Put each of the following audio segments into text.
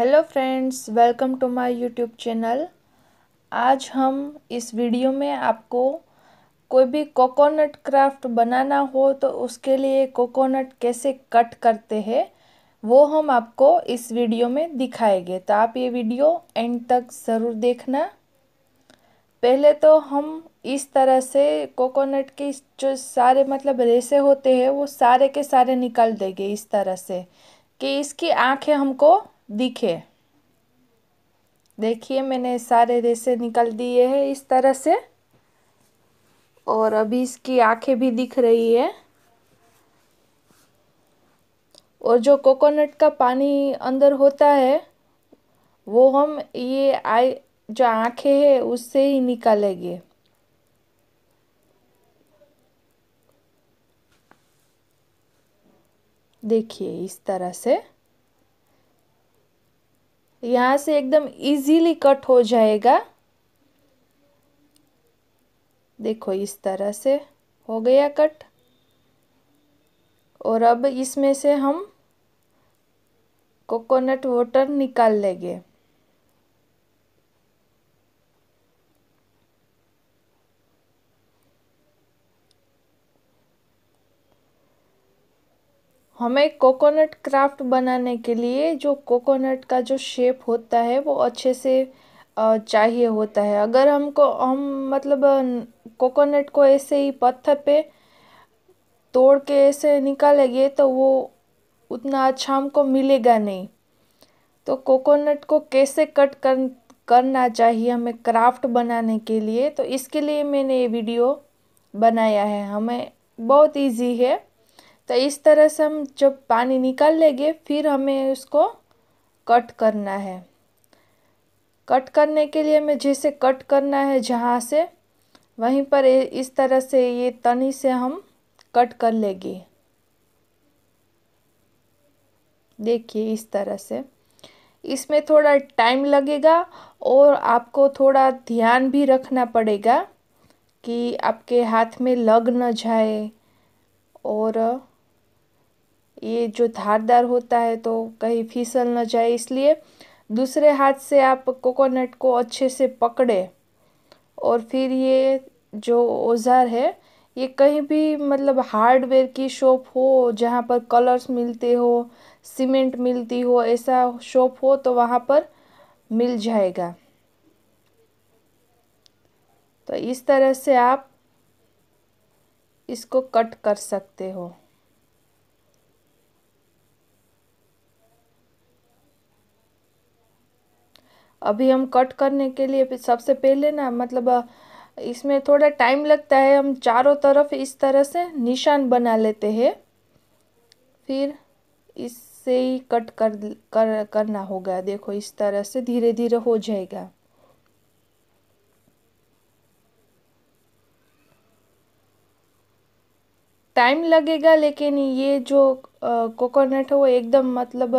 hello friends welcome to my YouTube channel आज हम इस वीडियो में आपको कोई भी कोकोनट क्राफ्ट बनाना हो तो उसके लिए कोकोनट कैसे कट करते हैं वो हम आपको इस वीडियो में दिखाएंगे तो आप ये वीडियो एंड तक ज़रूर देखना पहले तो हम इस तरह से कोकोनट के जो सारे मतलब रेसे होते हैं वो सारे के सारे निकाल देंगे इस तरह से कि इसकी आँखें हमको दिखे देखिए मैंने सारे रेसे निकल दिए हैं इस तरह से और अभी इसकी आंखें भी दिख रही है और जो कोकोनट का पानी अंदर होता है वो हम ये आई जो आंखें है उससे ही निकालेंगे देखिए इस तरह से यहाँ से एकदम इजीली कट हो जाएगा देखो इस तरह से हो गया कट और अब इसमें से हम कोकोनट वाटर निकाल लेंगे हमें कोकोनट क्राफ्ट बनाने के लिए जो कोकोनट का जो शेप होता है वो अच्छे से चाहिए होता है अगर हमको हम मतलब कोकोनट को ऐसे ही पत्थर पे तोड़ के ऐसे निकालेंगे तो वो उतना अच्छा हमको मिलेगा नहीं तो कोकोनट को कैसे कट कर करना चाहिए हमें क्राफ्ट बनाने के लिए तो इसके लिए मैंने ये वीडियो बनाया है हमें बहुत इजी है तो इस तरह से हम जब पानी निकाल लेंगे फिर हमें उसको कट करना है कट करने के लिए हमें जैसे कट करना है जहाँ से वहीं पर इस तरह से ये तनी से हम कट कर लेंगे देखिए इस तरह से इसमें थोड़ा टाइम लगेगा और आपको थोड़ा ध्यान भी रखना पड़ेगा कि आपके हाथ में लग न जाए और ये जो धारदार होता है तो कहीं फिसल ना जाए इसलिए दूसरे हाथ से आप कोकोनट को अच्छे से पकड़े और फिर ये जो औज़ार है ये कहीं भी मतलब हार्डवेयर की शॉप हो जहाँ पर कलर्स मिलते हो सीमेंट मिलती हो ऐसा शॉप हो तो वहाँ पर मिल जाएगा तो इस तरह से आप इसको कट कर सकते हो अभी हम कट करने के लिए सबसे पहले ना मतलब इसमें थोड़ा टाइम लगता है हम चारों तरफ इस तरह से निशान बना लेते हैं फिर इससे ही कट कर, कर करना होगा देखो इस तरह से धीरे धीरे हो जाएगा टाइम लगेगा लेकिन ये जो कोकोनट है वो एकदम मतलब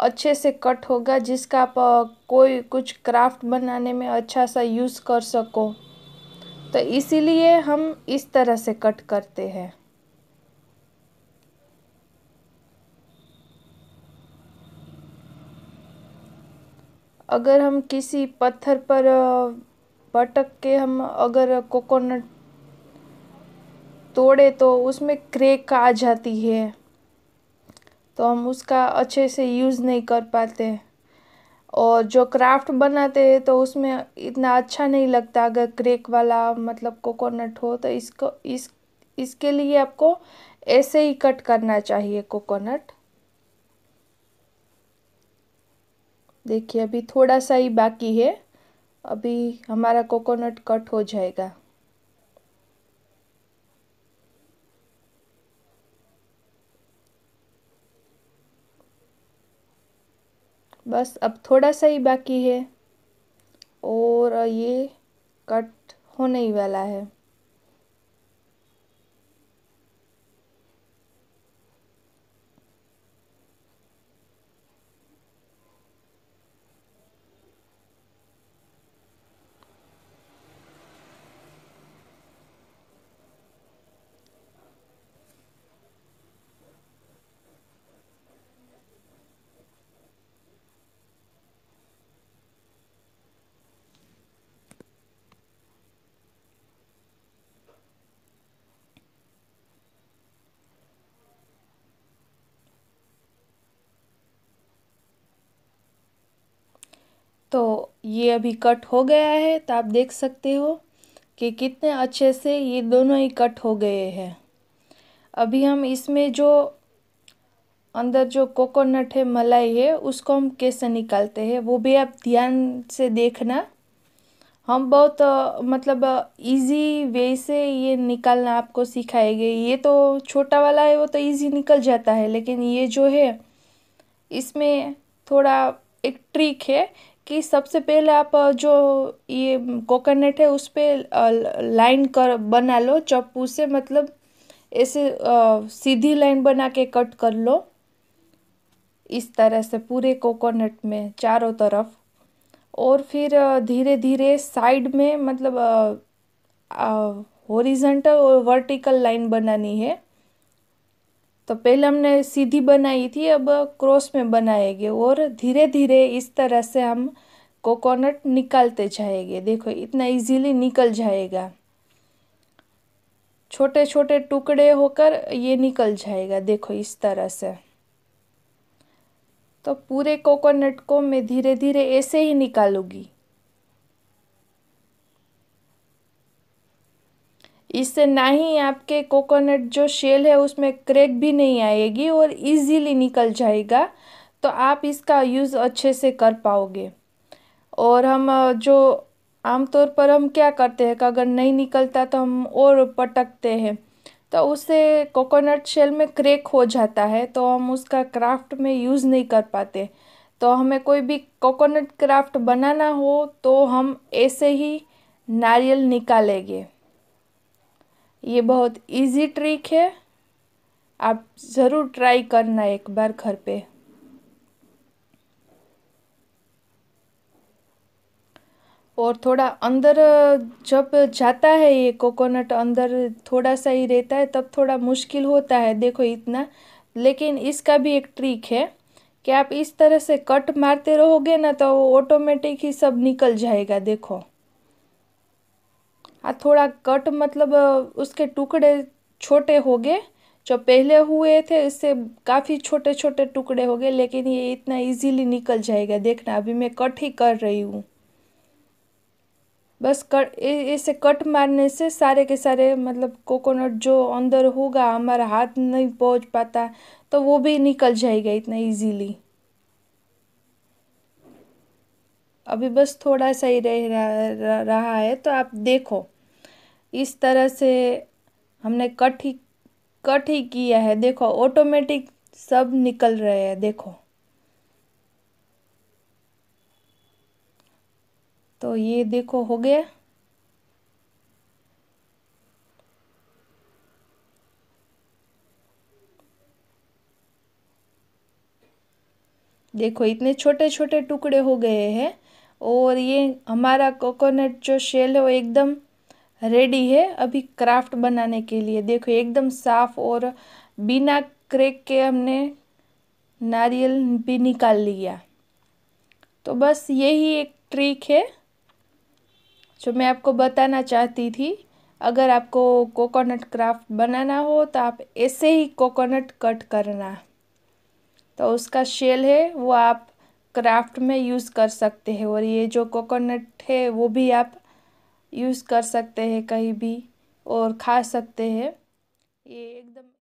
अच्छे से कट होगा जिसका आप कोई कुछ क्राफ्ट बनाने में अच्छा सा यूज़ कर सको तो इसीलिए हम इस तरह से कट करते हैं अगर हम किसी पत्थर पर भटक के हम अगर कोकोनट तोड़े तो उसमें क्रेक आ जाती है तो हम उसका अच्छे से यूज़ नहीं कर पाते और जो क्राफ्ट बनाते हैं तो उसमें इतना अच्छा नहीं लगता अगर क्रेक वाला मतलब कोकोनट हो तो इसको इस इसके लिए आपको ऐसे ही कट करना चाहिए कोकोनट देखिए अभी थोड़ा सा ही बाकी है अभी हमारा कोकोनट कट हो जाएगा बस अब थोड़ा सा ही बाकी है और ये कट होने ही वाला है तो ये अभी कट हो गया है तो आप देख सकते हो कि कितने अच्छे से ये दोनों ही कट हो गए हैं अभी हम इसमें जो अंदर जो कोकोनट है मलाई है उसको हम कैसे निकालते हैं वो भी आप ध्यान से देखना हम बहुत मतलब इजी वे से ये निकालना आपको सिखाएंगे ये तो छोटा वाला है वो तो इजी निकल जाता है लेकिन ये जो है इसमें थोड़ा एक ट्रिक है कि सबसे पहले आप जो ये कोकोनट है उस पर लाइन कर बना लो चप्पू से मतलब ऐसे सीधी लाइन बना के कट कर लो इस तरह से पूरे कोकोनट में चारों तरफ और फिर धीरे धीरे साइड में मतलब हॉरिजेंटल और वर्टिकल लाइन बनानी है तो पहले हमने सीधी बनाई थी अब क्रॉस में बनाएंगे और धीरे धीरे इस तरह से हम कोकोनट निकालते जाएंगे देखो इतना इजीली निकल जाएगा छोटे छोटे टुकड़े होकर ये निकल जाएगा देखो इस तरह से तो पूरे कोकोनट को मैं धीरे धीरे ऐसे ही निकालूंगी इससे ना ही आपके कोकोनट जो शेल है उसमें क्रैक भी नहीं आएगी और इजीली निकल जाएगा तो आप इसका यूज़ अच्छे से कर पाओगे और हम जो आमतौर पर हम क्या करते हैं कि अगर नहीं निकलता तो हम और पटकते हैं तो उससे कोकोनट शेल में क्रैक हो जाता है तो हम उसका क्राफ्ट में यूज़ नहीं कर पाते तो हमें कोई भी कोकोनट क्राफ्ट बनाना हो तो हम ऐसे ही नारियल निकालेंगे ये बहुत इजी ट्रिक है आप ज़रूर ट्राई करना एक बार घर पे और थोड़ा अंदर जब जाता है ये कोकोनट अंदर थोड़ा सा ही रहता है तब थोड़ा मुश्किल होता है देखो इतना लेकिन इसका भी एक ट्रिक है कि आप इस तरह से कट मारते रहोगे ना तो वो ऑटोमेटिक ही सब निकल जाएगा देखो थोड़ा कट मतलब उसके टुकड़े छोटे हो गए जो पहले हुए थे इससे काफ़ी छोटे छोटे टुकड़े हो गए लेकिन ये इतना इजीली निकल जाएगा देखना अभी मैं कट ही कर रही हूँ बस कट इसे कट मारने से सारे के सारे मतलब कोकोनट जो अंदर होगा हमारा हाथ नहीं पहुँच पाता तो वो भी निकल जाएगा इतना इजीली अभी बस थोड़ा सा ही रह रहा है तो आप देखो इस तरह से हमने कट ही कट ही किया है देखो ऑटोमेटिक सब निकल रहे हैं देखो तो ये देखो हो गया देखो इतने छोटे छोटे टुकड़े हो गए हैं और ये हमारा कोकोनट जो शेल है वो एकदम रेडी है अभी क्राफ्ट बनाने के लिए देखो एकदम साफ और बिना क्रेक के हमने नारियल भी निकाल लिया तो बस यही एक ट्रिक है जो मैं आपको बताना चाहती थी अगर आपको कोकोनट क्राफ्ट बनाना हो तो आप ऐसे ही कोकोनट कट करना तो उसका शेल है वो आप क्राफ्ट में यूज़ कर सकते हैं और ये जो कोकोनट है वो भी आप यूज़ कर सकते हैं कहीं भी और खा सकते हैं ये एकदम